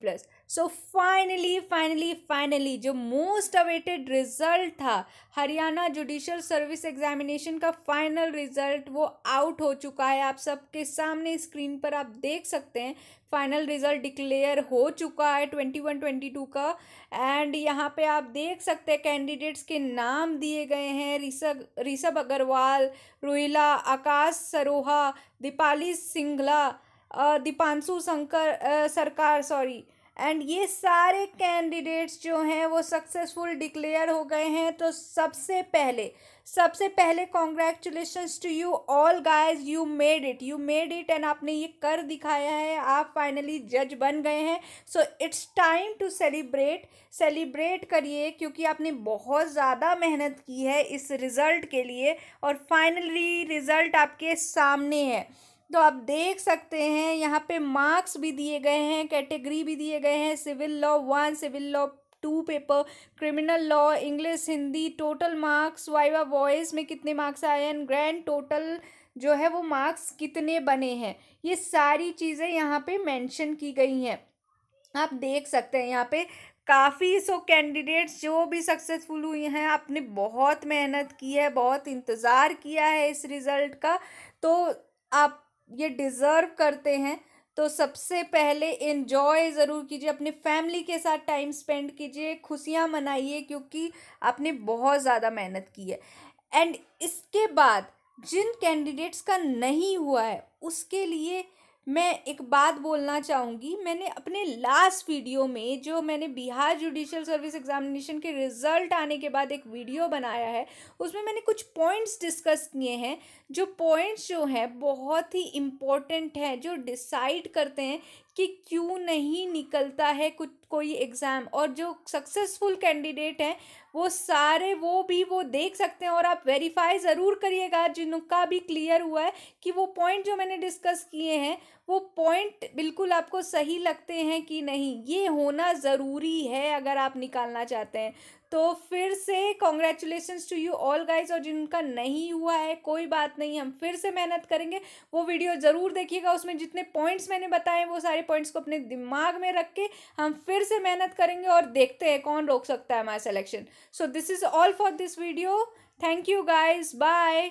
plus so finally finally finally जो most awaited result था Haryana judicial service examination का final result वो out हो चुका है आप सबके सामने स्क्रीन पर आप देख सकते हैं फाइनल रिजल्ट डिक्लेयर हो चुका है ट्वेंटी वन ट्वेंटी टू का एंड यहाँ पे आप देख सकते हैं कैंडिडेट्स के नाम दिए गए हैं ऋषभ ऋषभ अग्रवाल रोहिला आकाश सरोहा दीपाली सिंघला दीपांशु शंकर सरकार सॉरी एंड ये सारे कैंडिडेट्स जो हैं वो सक्सेसफुल डिक्लेयर हो गए हैं तो सबसे पहले सबसे पहले congratulation to you all guys you made it you made it and आपने ये कर दिखाया है आप फाइनली जज बन गए हैं so it's time to celebrate celebrate करिए क्योंकि आपने बहुत ज़्यादा मेहनत की है इस रिज़ल्ट के लिए और फाइनली रिज़ल्ट आपके सामने है तो आप देख सकते हैं यहाँ पे मार्क्स भी दिए गए हैं कैटेगरी भी दिए गए हैं civil law one civil law two paper criminal law English Hindi total marks viva voce में कितने मार्क्स आए हैं ग्रैंड टोटल जो है वो मार्क्स कितने बने हैं ये सारी चीज़ें यहाँ पे मेंशन की गई हैं आप देख सकते हैं यहाँ पे काफ़ी सो कैंडिडेट्स जो भी सक्सेसफुल हुए हैं आपने बहुत मेहनत की है बहुत इंतज़ार किया है इस रिज़ल्ट का तो आप ये डिज़र्व करते हैं तो सबसे पहले इन्जॉय ज़रूर कीजिए अपने फैमिली के साथ टाइम स्पेंड कीजिए खुशियाँ मनाइए क्योंकि आपने बहुत ज़्यादा मेहनत की है एंड इसके बाद जिन कैंडिडेट्स का नहीं हुआ है उसके लिए मैं एक बात बोलना चाहूँगी मैंने अपने लास्ट वीडियो में जो मैंने बिहार जुडिशल सर्विस एग्जामिनेशन के रिज़ल्ट आने के बाद एक वीडियो बनाया है उसमें मैंने कुछ पॉइंट्स डिस्कस किए हैं जो पॉइंट्स जो हैं बहुत ही इम्पोर्टेंट हैं जो डिसाइड करते हैं कि क्यों नहीं निकलता है कुछ कोई एग्ज़ाम और जो सक्सेसफुल कैंडिडेट हैं वो सारे वो भी वो देख सकते हैं और आप वेरीफाई ज़रूर करिएगा जिनका भी क्लियर हुआ है कि वो पॉइंट जो मैंने डिस्कस किए हैं वो पॉइंट बिल्कुल आपको सही लगते हैं कि नहीं ये होना ज़रूरी है अगर आप निकालना चाहते हैं तो फिर से congratulations to you all guys और जिनका नहीं हुआ है कोई बात नहीं हम फिर से मेहनत करेंगे वो वीडियो ज़रूर देखिएगा उसमें जितने पॉइंट्स मैंने बताए वो सारे पॉइंट्स को अपने दिमाग में रख के हम फिर से मेहनत करेंगे और देखते हैं कौन रोक सकता है हमारा selection so this is all for this video thank you guys bye